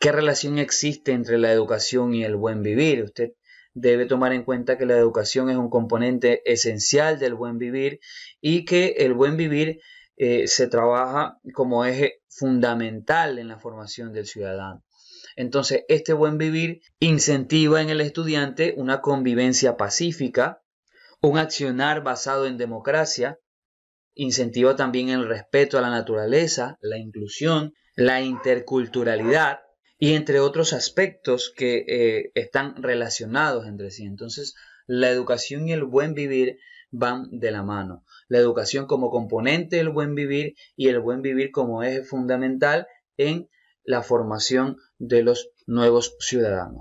¿Qué relación existe entre la educación y el buen vivir? Usted debe tomar en cuenta que la educación es un componente esencial del buen vivir y que el buen vivir eh, se trabaja como eje fundamental en la formación del ciudadano. Entonces, este buen vivir incentiva en el estudiante una convivencia pacífica, un accionar basado en democracia, incentiva también el respeto a la naturaleza, la inclusión, la interculturalidad, y entre otros aspectos que eh, están relacionados entre sí. Entonces, la educación y el buen vivir van de la mano. La educación como componente del buen vivir y el buen vivir como eje fundamental en la formación de los nuevos ciudadanos.